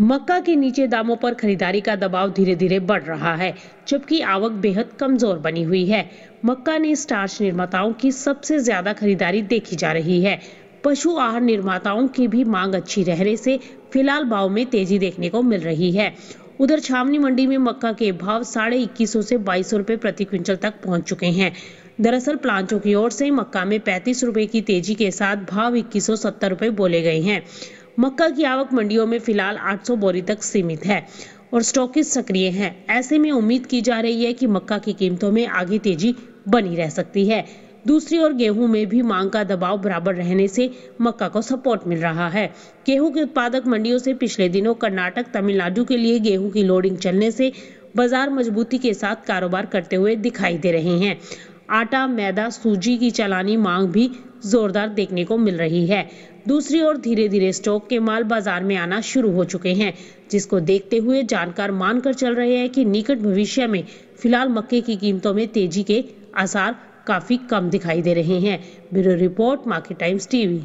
मक्का के नीचे दामों पर खरीदारी का दबाव धीरे धीरे बढ़ रहा है जबकि आवक बेहद कमजोर बनी हुई है मक्का ने स्टार्च निर्माताओं की सबसे ज्यादा खरीदारी देखी जा रही है पशु आहार निर्माताओं की भी मांग अच्छी रहने से फिलहाल भाव में तेजी देखने को मिल रही है उधर छावनी मंडी में मक्का के भाव साढ़े इक्कीस सौ से बाईस सौ प्रति क्विंटल तक पहुंच चुके हैं दरअसल प्लांटों की ओर से मक्का में पैंतीस रुपए की तेजी के साथ भाव इक्कीस सौ सत्तर रुपए बोले गए हैं मक्का की आवक मंडियों में फिलहाल 800 बोरी तक सीमित है और स्टॉक सक्रिय हैं ऐसे में उम्मीद की जा रही है कि मक्का की कीमतों में आगे तेजी बनी रह सकती है दूसरी ओर गेहूं में भी मांग का दबाव बराबर रहने से मक्का को सपोर्ट मिल रहा है गेहूं के उत्पादक मंडियों से पिछले दिनों कर्नाटक तमिलनाडु के लिए गेहूं की लोडिंग चलने से बाजार मजबूती के साथ कारोबार करते हुए दिखाई दे रहे हैं आटा मैदा सूजी की चलानी मांग भी जोरदार देखने को मिल रही है दूसरी ओर धीरे धीरे स्टॉक के माल बाजार में आना शुरू हो चुके हैं जिसको देखते हुए जानकार मानकर चल रहे हैं कि निकट भविष्य में फिलहाल मक्के की कीमतों में तेजी के आसार काफी कम दिखाई दे रहे हैं bureau report Market Times TV